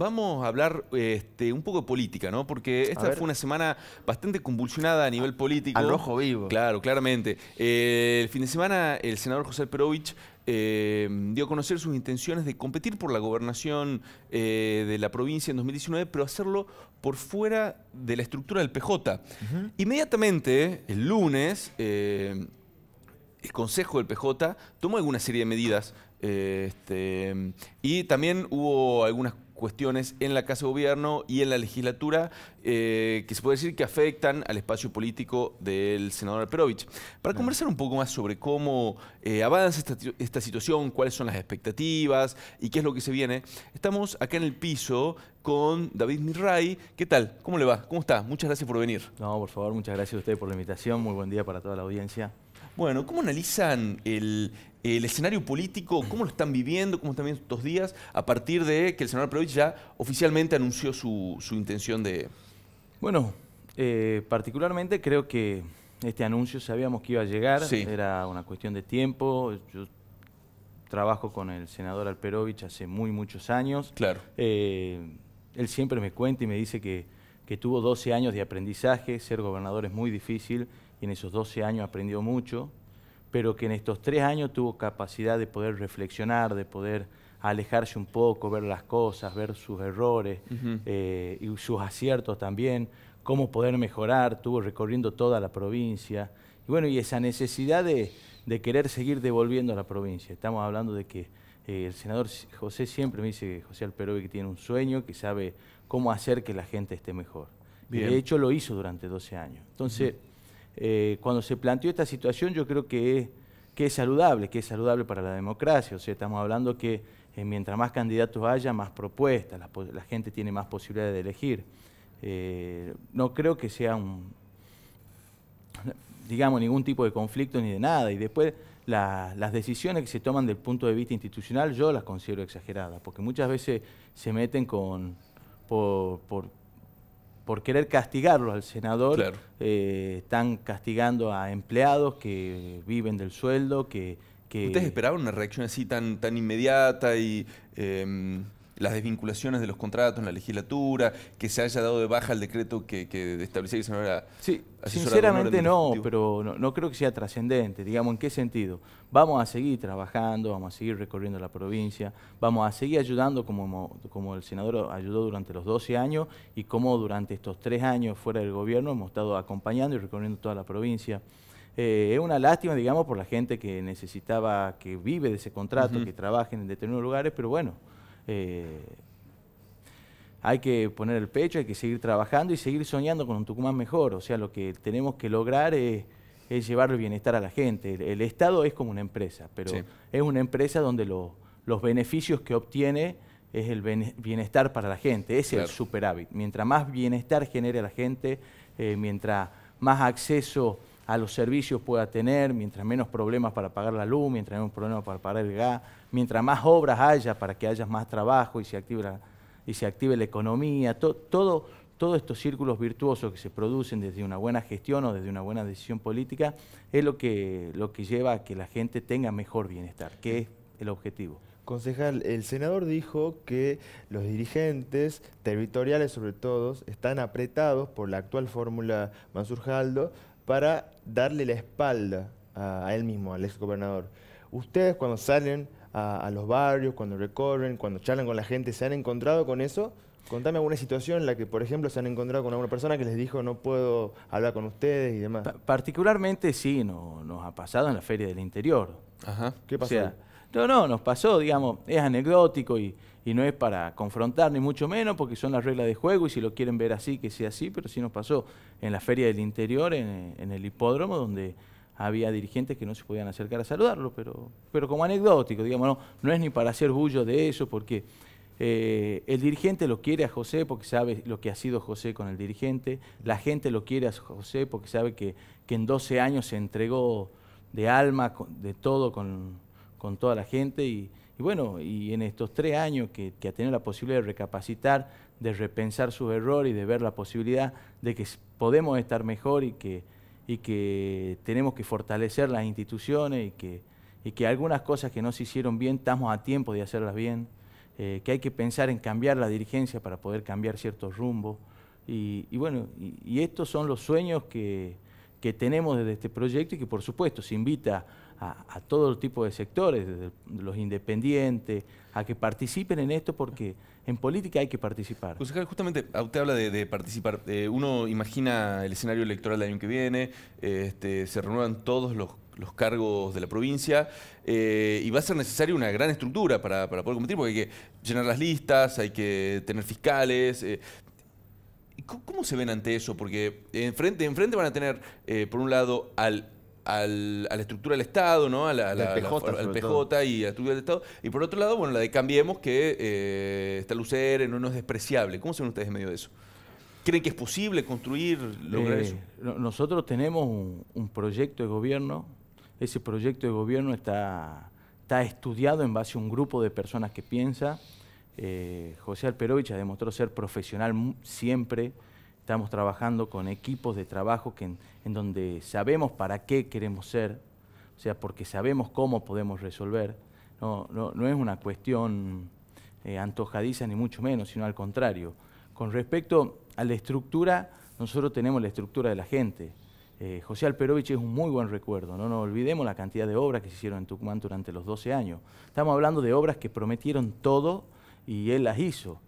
Vamos a hablar este, un poco de política, ¿no? Porque esta fue una semana bastante convulsionada a nivel político. Al rojo vivo. Claro, claramente. Eh, el fin de semana, el senador José Perovich eh, dio a conocer sus intenciones de competir por la gobernación eh, de la provincia en 2019, pero hacerlo por fuera de la estructura del PJ. Inmediatamente, el lunes el Consejo del PJ tomó alguna serie de medidas este, y también hubo algunas cuestiones en la Casa de Gobierno y en la legislatura eh, que se puede decir que afectan al espacio político del senador Alperovich. Para conversar un poco más sobre cómo eh, avanza esta, situación, cuáles son las expectativas y qué es lo que se viene, estamos acá en el piso con David Mirray. ¿Qué tal? ¿Cómo le va? ¿Cómo está? Muchas gracias por venir. No, por favor, muchas gracias a usted por la invitación. Muy buen día para toda la audiencia. Bueno, ¿cómo analizan el, el escenario político, cómo lo están viviendo, cómo están viviendo estos días, a partir de que el senador Perovich ya oficialmente anunció su, intención de... Bueno, eh, particularmente creo que este anuncio sabíamos que iba a llegar, era una cuestión de tiempo. Yo trabajo con el senador Alperovich hace muy muchos años. Claro. Eh, él siempre me cuenta y me dice que, que tuvo 12 años de aprendizaje, ser gobernador es muy difícil y en esos 12 años aprendió mucho, pero que en estos tres años tuvo capacidad de poder reflexionar, de poder alejarse un poco, ver las cosas, ver sus errores eh, y sus aciertos también, cómo poder mejorar, tuvo recorriendo toda la provincia. Y bueno, y esa necesidad de, querer seguir devolviendo a la provincia. Estamos hablando de que eh, el senador José siempre me dice, José Alperovi, que tiene un sueño, que sabe cómo hacer que la gente esté mejor. Y de hecho lo hizo durante 12 años. Entonces... Eh, cuando se planteó esta situación yo creo que, es saludable, que es saludable para la democracia. O sea, estamos hablando que eh, mientras más candidatos haya, más propuestas, la, gente tiene más posibilidades de elegir. Eh, no creo que sea un, digamos, ningún tipo de conflicto ni de nada. Y después las decisiones que se toman del punto de vista institucional yo las considero exageradas, porque muchas veces se meten con, por por querer castigarlo al senador, eh, están castigando a empleados que viven del sueldo, que... que... ¿Ustedes esperaban una reacción así tan, tan inmediata y... Eh las desvinculaciones de los contratos en la legislatura, que se haya dado de baja el decreto que, que establecía que Sí, sinceramente no, pero no, creo que sea trascendente. Digamos, ¿en qué sentido? Vamos a seguir trabajando, vamos a seguir recorriendo la provincia, vamos a seguir ayudando como, como el senador ayudó durante los 12 años y como durante estos tres años fuera del gobierno hemos estado acompañando y recorriendo toda la provincia. Eh, es una lástima, digamos, por la gente que necesitaba, que vive de ese contrato, que trabaje en determinados lugares, pero bueno, eh, hay que poner el pecho, hay que seguir trabajando y seguir soñando con un Tucumán mejor. O sea, lo que tenemos que lograr es, llevar el bienestar a la gente. El, Estado es como una empresa, pero es una empresa donde los beneficios que obtiene es el bienestar para la gente, es el superávit. Mientras más bienestar genere la gente, eh, mientras más acceso a los servicios pueda tener, mientras menos problemas para pagar la luz, mientras menos problemas para pagar el gas, mientras más obras haya para que haya más trabajo y se active la, y se active la economía, todo, todos estos círculos virtuosos que se producen desde una buena gestión o desde una buena decisión política es lo que, lo que lleva a que la gente tenga mejor bienestar, que es el objetivo. Concejal, el senador dijo que los dirigentes territoriales, sobre todo, están apretados por la actual fórmula Mansurjaldo para darle la espalda a, él mismo, al ex gobernador. Ustedes cuando salen a, los barrios, cuando recorren, cuando charlan con la gente, ¿se han encontrado con eso? Contame alguna situación en la que, por ejemplo, se han encontrado con alguna persona que les dijo no puedo hablar con ustedes y demás. particularmente sí, nos ha pasado en la Feria del Interior. Ajá. ¿Qué pasó? No, no, nos pasó, digamos, es anecdótico y, no es para confrontar ni mucho menos porque son las reglas de juego y si lo quieren ver así, que sea así, pero sí nos pasó en la feria del interior, en, el hipódromo, donde había dirigentes que no se podían acercar a saludarlo, pero, pero como anecdótico, digamos, no, es ni para hacer bullo de eso porque... Eh, el dirigente lo quiere a José porque sabe lo que ha sido José con el dirigente. La gente lo quiere a José porque sabe que, que en 12 años se entregó de alma, de todo con, con toda la gente y, bueno, y en estos tres años que, ha tenido la posibilidad de recapacitar, de repensar sus errores y de ver la posibilidad de que podemos estar mejor y que, y que tenemos que fortalecer las instituciones y que, que algunas cosas que no se hicieron bien estamos a tiempo de hacerlas bien, eh, que hay que pensar en cambiar la dirigencia para poder cambiar ciertos rumbos. Y, bueno, y, estos son los sueños que, que tenemos desde este proyecto y que por supuesto se invita a, todo tipo de sectores, desde los independientes, a que participen en esto porque en política hay que participar. Concejal, pues, justamente ah, usted habla de, participar. Eh, uno imagina el escenario electoral del año que viene, este, se renuevan todos los, cargos de la provincia eh, y va a ser necesaria una gran estructura para, para, poder competir porque hay que llenar las listas, hay que tener fiscales. Eh, ¿Cómo se ven ante eso? Porque enfrente, van a tener, eh, por un lado, a la estructura del Estado, ¿no? al PJ y a la estructura del Estado. Y por otro lado, bueno, la de Cambiemos, que esta eh, está lucer no, es despreciable. ¿Cómo se ven ustedes en medio de eso? ¿Creen que es posible construir, lograr eh, eso? Nosotros tenemos un, proyecto de gobierno. Ese proyecto de gobierno está, está estudiado en base a un grupo de personas que piensa eh, José Alperovich demostró ser profesional siempre. Estamos trabajando con equipos de trabajo que en, donde sabemos para qué queremos ser, o sea, porque sabemos cómo podemos resolver. No, no, no es una cuestión eh, antojadiza ni mucho menos, sino al contrario. Con respecto a la estructura, nosotros tenemos la estructura de la gente. Eh, José Alperovich es un muy buen recuerdo, no nos olvidemos la cantidad de obras que se hicieron en Tucumán durante los 12 años. Estamos hablando de obras que prometieron todo y él las hizo.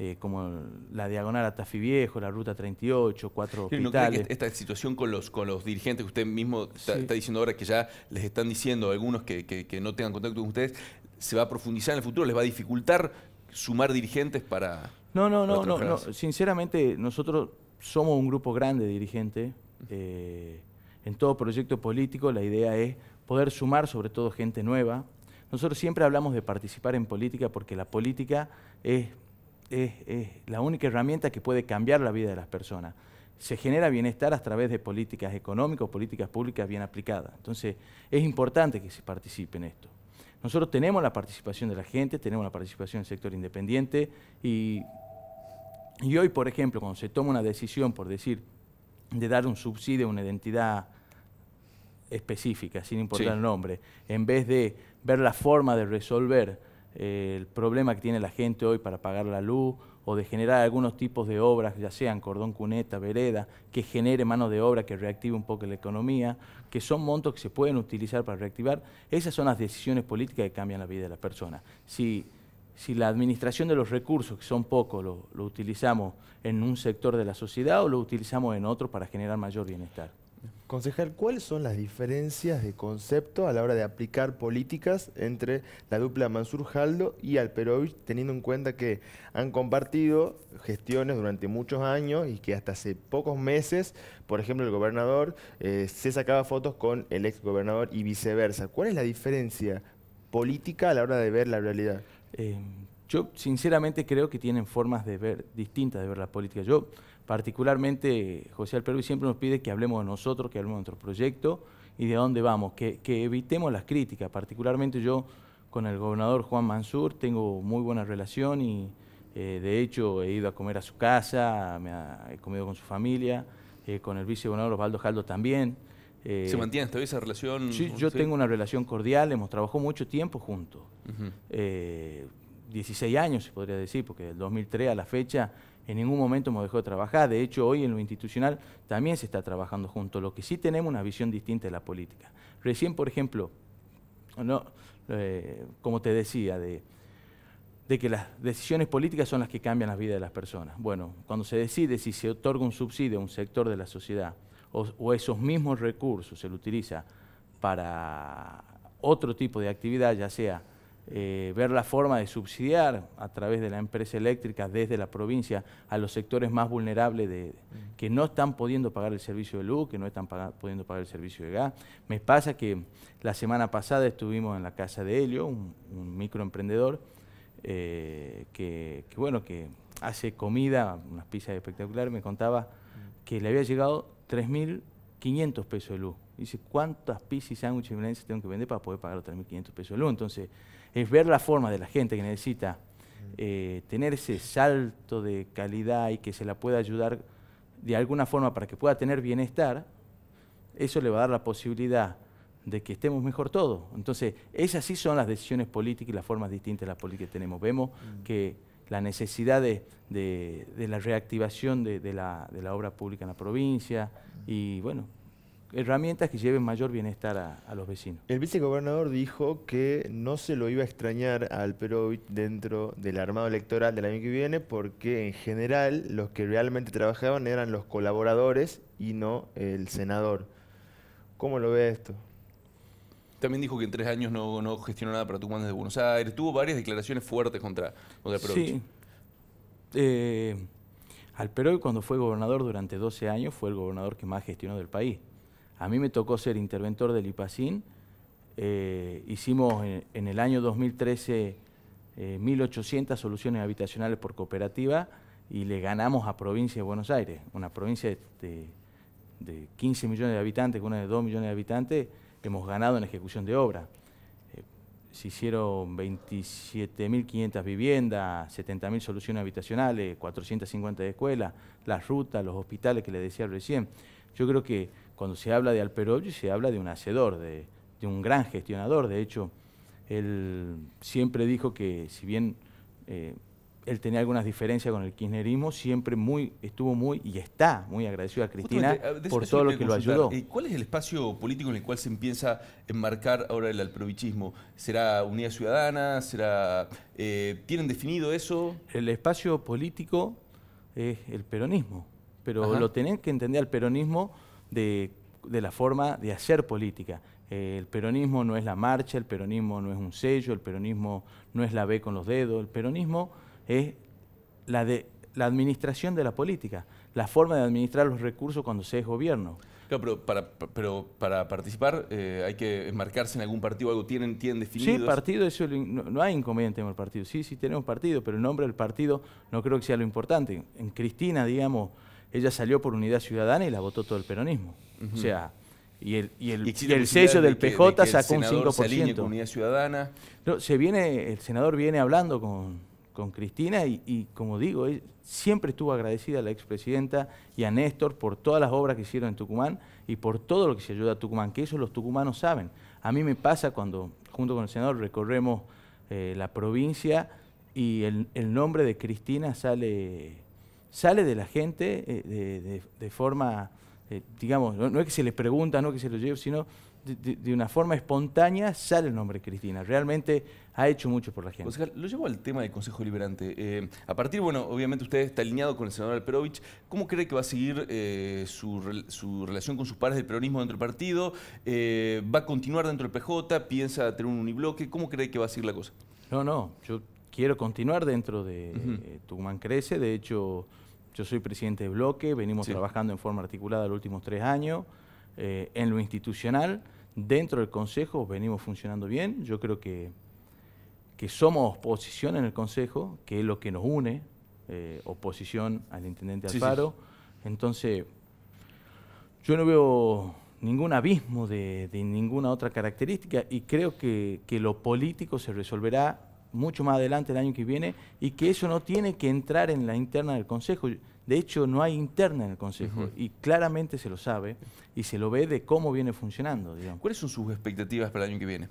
Eh, como la diagonal a Tafi Viejo, la ruta 38, cuatro hospitales. ¿No que esta situación con los, con los dirigentes que usted mismo está, diciendo ahora que ya les están diciendo algunos que, no tengan contacto con ustedes, se va a profundizar en el futuro? ¿Les va a dificultar sumar dirigentes para.? No, no, no, no, no, Sinceramente, nosotros somos un grupo grande de dirigentes. Eh, en todo proyecto político, la idea es poder sumar, sobre todo, gente nueva. Nosotros siempre hablamos de participar en política porque la política es, la única herramienta que puede cambiar la vida de las personas. Se genera bienestar a través de políticas económicas, políticas públicas bien aplicadas. Entonces, es importante que se participe en esto. Nosotros tenemos la participación de la gente, tenemos la participación del sector independiente y, hoy, por ejemplo, cuando se toma una decisión, por decir, de dar un subsidio a una identidad específica, sin importar el nombre, en vez de ver la forma de resolver eh, el problema que tiene la gente hoy para pagar la luz o de generar algunos tipos de obras, ya sean cordón cuneta, vereda, que genere mano de obra, que reactive un poco la economía, que son montos que se pueden utilizar para reactivar, esas son las decisiones políticas que cambian la vida de las personas. Si, si la administración de los recursos, que son pocos, lo utilizamos en un sector de la sociedad o lo utilizamos en otro para generar mayor bienestar. Concejal, ¿cuáles son las diferencias de concepto a la hora de aplicar políticas entre la dupla Mansur Jaldo y Alperovich, teniendo en cuenta que han compartido gestiones durante muchos años y que hasta hace pocos meses, por ejemplo, el gobernador eh, se sacaba fotos con el exgobernador y viceversa? ¿Cuál es la diferencia política a la hora de ver la realidad? Eh, yo sinceramente creo que tienen formas de ver distintas de ver la política. Yo particularmente José Alperú siempre nos pide que hablemos de nosotros, que hablemos de nuestro proyecto y de dónde vamos, que, evitemos las críticas. Particularmente yo con el gobernador Juan Mansur tengo muy buena relación y eh, de hecho he ido a comer a su casa, me he comido con su familia, eh, con el vicegobernador Osvaldo Jaldo también. Eh, ¿Se mantiene esta esa relación? Sí, yo tengo una relación cordial, hemos trabajado mucho tiempo juntos. 16 años, se podría decir, porque del 2003 a la fecha en ningún momento hemos dejado de trabajar. De hecho, hoy en lo institucional también se está trabajando junto, lo que sí tenemos una visión distinta de la política. Recién, por ejemplo, eh, como te decía, de, que las decisiones políticas son las que cambian la vida de las personas. Bueno, cuando se decide si se otorga un subsidio a un sector de la sociedad o, o esos mismos recursos se lo utiliza para otro tipo de actividad, ya sea eh, ver la forma de subsidiar a través de la empresa eléctrica desde la provincia a los sectores más vulnerables de, que no están pudiendo pagar el servicio de luz, que no están pudiendo pagar el servicio de gas. Me pasa que la semana pasada estuvimos en la casa de Helio, un, microemprendedor, eh, que, bueno, que hace comida, unas pizzas espectaculares, me contaba que le había llegado 3.500 pesos de luz. Dice, ¿cuántas pizzas y sándwiches tengo que vender para poder pagar los 3.500 pesos de luz? Entonces, es ver la forma de la gente que necesita eh, tener ese salto de calidad y que se la pueda ayudar de alguna forma para que pueda tener bienestar, eso le va a dar la posibilidad de que estemos mejor todos. Entonces, esas sí son las decisiones políticas y las formas distintas de la política que tenemos. Vemos mm. que la necesidad de, de la reactivación de la, de, la, obra pública en la provincia y, bueno, herramientas que lleven mayor bienestar a, los vecinos. El vicegobernador dijo que no se lo iba a extrañar al Perovich dentro del armado electoral del año que viene porque en general los que realmente trabajaban eran los colaboradores y no el senador. ¿Cómo lo ve esto? También dijo que en tres años no, gestionó nada para Tucumán desde Buenos Aires. Tuvo varias declaraciones fuertes contra, contra Perovich. Sí. Eh, al Perovich cuando fue gobernador durante 12 años fue el gobernador que más gestionó del país. A mí me tocó ser interventor del IPACIN. Eh, hicimos en, el año 2013 1.800 eh, soluciones habitacionales por cooperativa y le ganamos a Provincia de Buenos Aires, una provincia de, 15 millones de habitantes, con una de 2 millones de habitantes, hemos ganado en ejecución de obra. Eh, se hicieron 27.500 viviendas, 70.000 soluciones habitacionales, 450 de escuelas, las rutas, los hospitales que les decía recién. Yo creo que cuando se habla de Alperovich se habla de un hacedor, de, un gran gestionador. De hecho, él siempre dijo que si bien eh, él tenía algunas diferencias con el kirchnerismo, siempre muy, estuvo muy y está muy agradecido a Cristina por todo lo que lo ayudó. ¿Cuál es el espacio político en el cual se empieza a enmarcar ahora el Alperovichismo? ¿Será Unidad Ciudadana? ¿Será, eh, ¿Tienen definido eso? El espacio político es el peronismo, pero lo tenés que entender al peronismo de, la forma de hacer política. Eh, el peronismo no es la marcha, el peronismo no es un sello, el peronismo no es la B con los dedos, el peronismo es la, de, la administración de la política, la forma de administrar los recursos cuando se es gobierno. pero para, pero para participar eh, hay que enmarcarse en algún partido, algo tienen, tienen Sí, partido, eso no, no, hay inconveniente en el partido. Sí, sí tenemos partido, pero el nombre del partido no creo que sea lo importante. En Cristina, digamos, ella salió por Unidad Ciudadana y la votó todo el peronismo. O sea, y el, sello del PJ sacó un 5%. Unidad Ciudadana. se viene, el senador viene hablando con, Cristina y, como digo, siempre estuvo agradecida a la expresidenta y a Néstor por todas las obras que hicieron en Tucumán y por todo lo que se ayuda a Tucumán, que eso los tucumanos saben. A mí me pasa cuando junto con el senador recorremos eh, la provincia y el, el nombre de Cristina sale sale de la gente eh, de, forma, eh, digamos, no, es que se les pregunta, no es que se lo lleve, sino de, una forma espontánea sale el nombre Cristina. Realmente ha hecho mucho por la gente. Concejal, lo llevo al tema del Consejo Liberante. Eh, a partir, bueno, obviamente usted está alineado con el senador Alperovich. ¿Cómo cree que va a seguir su, relación con sus pares del peronismo dentro del partido? ¿Va a continuar dentro del PJ? ¿Piensa tener un unibloque? ¿Cómo cree que va a seguir la cosa? No, no. Yo quiero continuar dentro de Tucumán Crece. De hecho yo soy presidente de bloque, venimos trabajando en forma articulada los últimos tres años. Eh, en lo institucional, dentro del Consejo venimos funcionando bien. Yo creo que, que somos oposición en el Consejo, que es lo que nos une, eh, oposición al intendente Alfaro. Entonces, yo no veo ningún abismo de, ninguna otra característica y creo que, que lo político se resolverá mucho más adelante el año que viene y que eso no tiene que entrar en la interna del Consejo. De hecho, no hay interna en el Consejo y claramente se lo sabe y se lo ve de cómo viene funcionando. Digamos. ¿Cuáles son sus expectativas para el año que viene?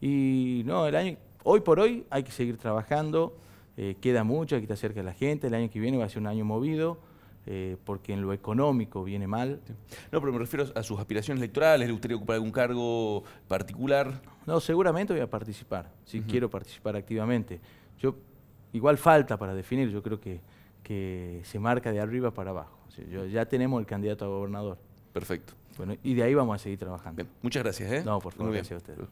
Y no, el año, hoy por hoy hay que seguir trabajando, eh, queda mucho, hay que estar cerca de la gente, el año que viene va a ser un año movido eh, porque en lo económico viene mal. No, pero me refiero a sus aspiraciones electorales, ¿le gustaría ocupar algún cargo particular? No, seguramente voy a participar, sí, quiero participar activamente. Yo, igual falta para definir, yo creo que, que se marca de arriba para abajo. ya tenemos el candidato a gobernador. Perfecto. Bueno, y de ahí vamos a seguir trabajando. Muchas gracias. ¿eh? No, por favor, gracias a ustedes.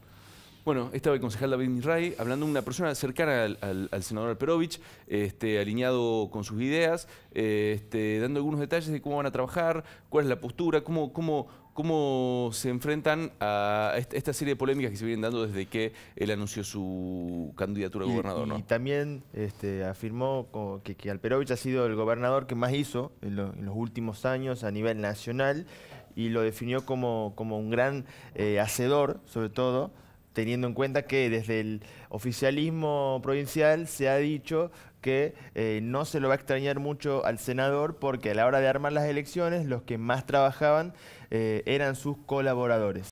Bueno, estaba el concejal David Miray hablando de una persona cercana al, senador Alperovich, este, alineado con sus ideas, este, dando algunos detalles de cómo van a trabajar, cuál es la postura, cómo, cómo, cómo se enfrentan a esta serie de polémicas que se vienen dando desde que él anunció su candidatura a gobernador. Y, también este, afirmó que, que, Alperovich ha sido el gobernador que más hizo en, los últimos años a nivel nacional y lo definió como, como un gran eh, hacedor, sobre todo teniendo en cuenta que desde el oficialismo provincial se ha dicho que eh, no se lo va a extrañar mucho al senador porque a la hora de armar las elecciones los que más trabajaban eh, eran sus colaboradores.